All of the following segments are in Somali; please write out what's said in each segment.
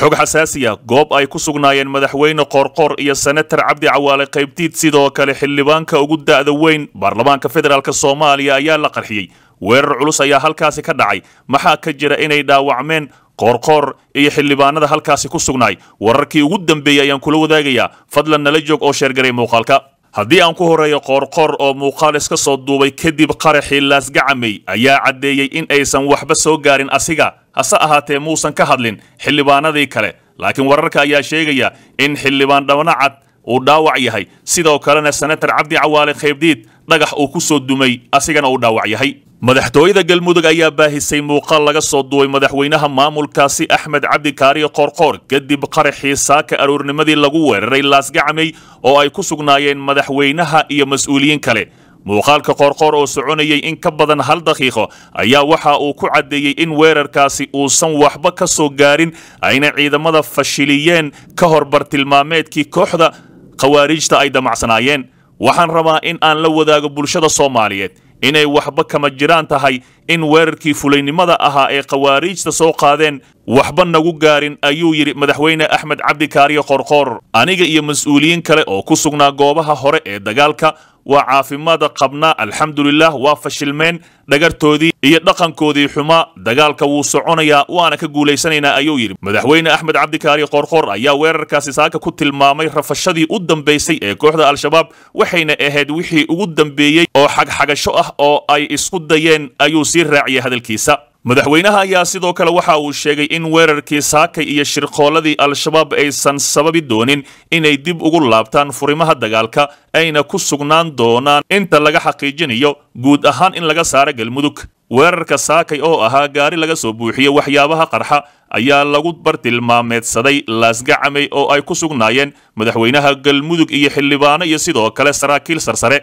xog xasaasiya goob ay ku sugnaayeen madaxweyne qoorqoor iyo senatar cabdi cawaale qaybtiid sidoo kale xildhibaanka ugu da'da weyn baarlamaanka federaalk soomaaliya ayaa la qarxiyey weerar culus ayaa halkaasi ka dhacay maxaa ka jira inay dhaawacmeen qoorqoor iyo xildhibaanada halkaasi ku sugnaay wararkii ugu dambeeyey ayaan kula wadaagayaa fadlan nala joog oo sheergaray muuqaalka haddii aan ku horreeyo qoorqoor oo muuqaal iska soo duubay kadib qaraxii laasgacamey ayaa caddeeyey in aysan waxba soo gaarin asiga hase ahaatee muusan ka hadlin xildhibaanadii kale laakiin wararka ayaa sheegaya in xildhibaan dhawnacad uu dhaawac yahay sidoo kalena senatar cabdi cawaale kheybdiid dhagax uu ku soo dumay asigana uu dhaawac yahay madaxtooyada galmudug ayaa baahisay muuqaal laga soo duway madaxweynaha maamulkaasi axmed cabdi kaariyo qoorqoor kadib qaraxii saaka aruurnimadii lagu weeraray laasgacmey oo ay ku sugnaayeen madaxweynaha iyo mas-uuliyiin kale muuqaalka qoorqoor oo soconayay in ka badan hal daqiiqo ayaa waxa uu ku caddeeyey in weerarkaasi uusan waxba ka soo gaarin ayna ciidamada fashiliyeen ka hor bartilmaameedkii kooxda khawaariijta ay damacsanaayeen waxaan rabaa in aan la wadaago bulshada soomaaliyeed inay waxba kama jiraan tahay in weerarkii fulaynimada ahaa ee khawaariijta soo qaadeen waxba nagu gaarin ayuu yidhi madaxweyne axmed cabdikaariyo qorqoor aniga iyo mas-uuliyiin kale oo ku sugnaa goobaha hore ee dagaalka waa caafimaada qabnaa alxamdulilah waa fashilmeen dhagartoodii iyo dhaqankoodii xumaa dagaalka wuu soconayaa waana ka guulaysanaynaa ayuu yidhi madaxweyne axmed cabdikaari qoorqoor ayaa weerarkaasi saaka ku tilmaamay rafashadii u dambaysay ee kooxda al-shabaab waxayna ahayd wixii ugu dambeeyey oo xagxagasho ah oo ay isku dayeen ayuu sii raaciyay hadalkiisa madaxweynaha ayaa sidoo kale waxa uu sheegay in weerarkii saakay iyo shirqooladii al-shabaab aysan sababi doonin inay dib ugu laabtaan furimaha dagaalka ayna ku sugnaan doonaan inta laga xaqiijinayo guud ahaan in laga saara galmudug weerarka saakay oo ahaa gaari laga soo buuxiyo waxyaabaha qarxa ayaa lagu bartilmaameedsaday laasgacamey oo ay ku sugnaayeen madaxweynaha galmudug iyo xildhibaano iyo sidoo kale saraakiil sarsare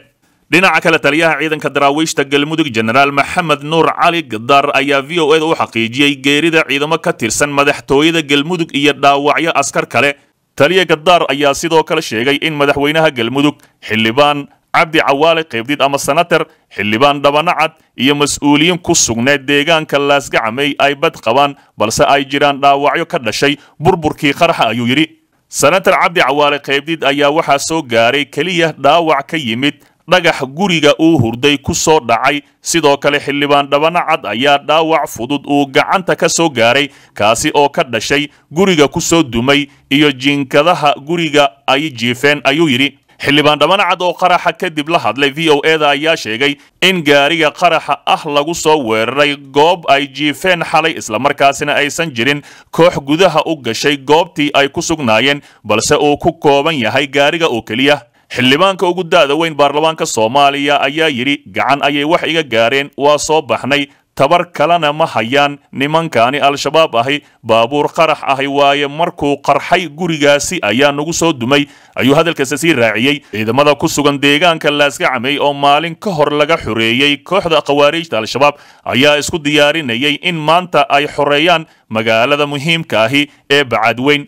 dhinaca kale taliyaha ciidanka daraawiishta galmudug jenaraal maxamed nuur cali gadaar ayaa v o eda u xaqiijiyey geerida ciidamo ka tirsan madaxtooyada galmudug iyo dhaawacyo askar kale taliya gadaar ayaa sidoo kale sheegay in madaxweynaha galmudug xildhibaan cabdi cawaale qaybdid ama sanatar xildhibaan dhabanacad iyo mas-uuliyiin ku sugneed deegaanka laasgacamey ay bad qabaan balse ay jiraan dhaawacyo ka dhashay burburkii qaraxa ayuu yidhi sanatar cabdi cawaale qaybdid ayaa waxaa soo gaaray keliya dhaawac ka yimid dhagax guriga uu hurday ku soo dhacay sidoo kale xildhibaan dhabana cad ayaa dhaawac fudud uu gacanta ka soo gaaray kaasi oo ka dhashay guriga ku soo dumay iyo jiinkadaha guriga ay jiifeen ayuu yidhi xildhibaan dhabana cad oo qaraxa kadib la hadlay v o eda ayaa sheegay in gaariga qaraxa ah lagu soo weeraray goob ay jiifeen xalay isla markaasina aysan jirin koox gudaha u gashay goobtii ay ku sugnaayeen balse uu ku kooban yahay gaariga oo keliya xildhibaanka ugu da'da weyn baarlamaanka soomaaliya ayaa yidhi gacan ayay wax iga gaareen waa soo baxnay tabar kalena ma hayaan nimankaani al-shabaab ahi baabuur qarax ahi waaye markuu qarxay gurigaasi ayaa nagu soo dumay ayuu hadalkaasi sii raaciyey ciidamada ku sugan deegaanka laaskacamey oo maalin ka hor laga xoreeyey kooxda khawaariijta al-shabaab ayaa isku diyaarinayay in maanta ay xoreeyaan magaalada muhiimka ahi ee bacadweyn